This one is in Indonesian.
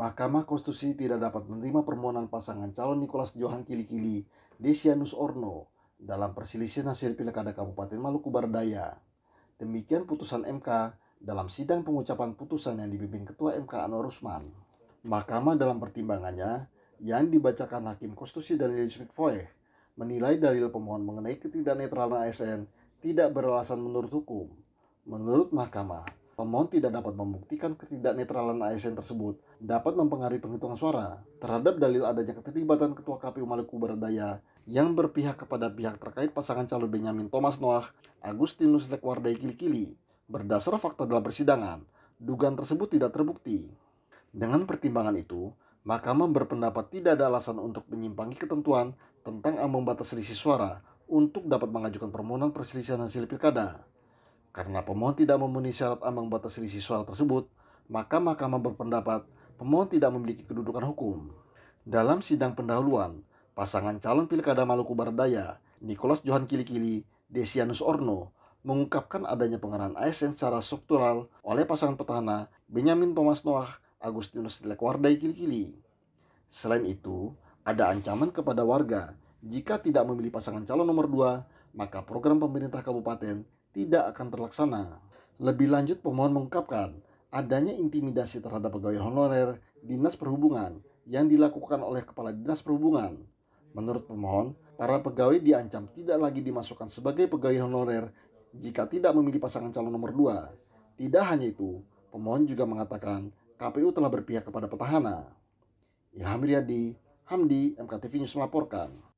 Mahkamah Konstitusi tidak dapat menerima permohonan pasangan calon Nicholas Johan Kili-Kili, Desianus Orno, dalam perselisihan hasil Pilkada Kabupaten Maluku Barat Daya. Demikian putusan MK dalam sidang pengucapan putusan yang dipimpin Ketua MK Anwar Usman. Mahkamah dalam pertimbangannya yang dibacakan Hakim Konstitusi dan Smith Foy menilai dalil pemohon mengenai ketidaknetralan ASN tidak beralasan menurut hukum. Menurut mahkamah, pemohon tidak dapat membuktikan ketidaknetralan ASN tersebut dapat mempengaruhi penghitungan suara terhadap dalil adanya keterlibatan Ketua KPU Maluku Barat Daya yang berpihak kepada pihak terkait pasangan calon Benyamin Thomas Noah Agustinus Lekwardai Kilikili berdasar fakta dalam persidangan. Dugaan tersebut tidak terbukti. Dengan pertimbangan itu, Mahkamah berpendapat tidak ada alasan untuk menyimpangi ketentuan tentang ambang batas selisih suara untuk dapat mengajukan permohonan perselisihan hasil pilkada. Karena pemohon tidak memenuhi syarat ambang batas selisih suara tersebut, maka Mahkamah berpendapat pemohon tidak memiliki kedudukan hukum. Dalam sidang pendahuluan, pasangan calon Pilkada Maluku Barat Daya, Nicholas Johan Kilikili, Desianus Orno, mengungkapkan adanya pengarahan ASN secara struktural oleh pasangan petahana Benyamin Thomas Noah Agustinus Lekwardai Kilikili. Selain itu, ada ancaman kepada warga jika tidak memilih pasangan calon nomor 2, maka program pemerintah kabupaten tidak akan terlaksana. Lebih lanjut, pemohon mengungkapkan adanya intimidasi terhadap pegawai honorer Dinas Perhubungan yang dilakukan oleh Kepala Dinas Perhubungan. Menurut pemohon, para pegawai diancam tidak lagi dimasukkan sebagai pegawai honorer jika tidak memilih pasangan calon nomor dua. Tidak hanya itu, pemohon juga mengatakan KPU telah berpihak kepada petahana. Ilham Riyadi, Hamdi, MKTV News melaporkan.